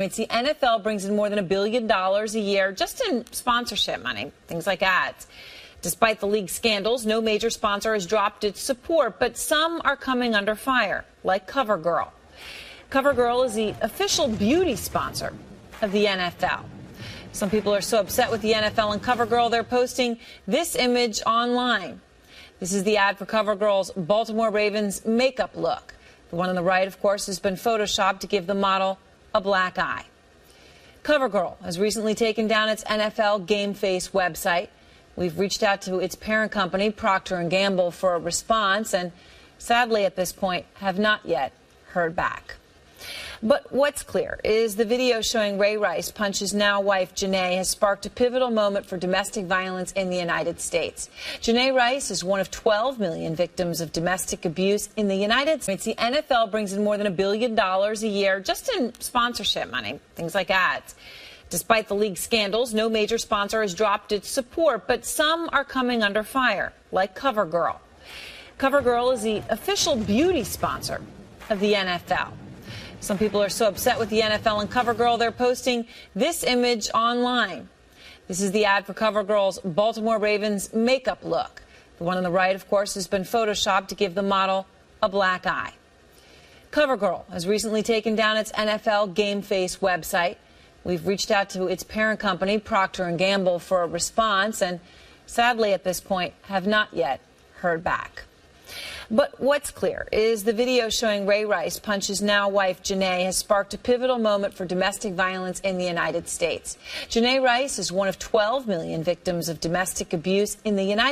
It's the NFL brings in more than a billion dollars a year just in sponsorship money, things like ads. Despite the league scandals, no major sponsor has dropped its support, but some are coming under fire, like CoverGirl. CoverGirl is the official beauty sponsor of the NFL. Some people are so upset with the NFL and CoverGirl, they're posting this image online. This is the ad for CoverGirl's Baltimore Ravens makeup look. The one on the right, of course, has been photoshopped to give the model a black eye. CoverGirl has recently taken down its NFL Game Face website. We've reached out to its parent company, Procter & Gamble, for a response and sadly at this point have not yet heard back. But what's clear is the video showing Ray Rice punch his now wife Janae has sparked a pivotal moment for domestic violence in the United States. Janae Rice is one of 12 million victims of domestic abuse in the United States. The NFL brings in more than a billion dollars a year just in sponsorship money, things like ads. Despite the league scandals, no major sponsor has dropped its support, but some are coming under fire, like CoverGirl. CoverGirl is the official beauty sponsor of the NFL. Some people are so upset with the NFL and CoverGirl, they're posting this image online. This is the ad for CoverGirl's Baltimore Ravens makeup look. The one on the right, of course, has been photoshopped to give the model a black eye. CoverGirl has recently taken down its NFL Game Face website. We've reached out to its parent company, Procter & Gamble, for a response and sadly at this point have not yet heard back. But what's clear is the video showing Ray Rice punch his now wife Janae has sparked a pivotal moment for domestic violence in the United States. Janae Rice is one of 12 million victims of domestic abuse in the United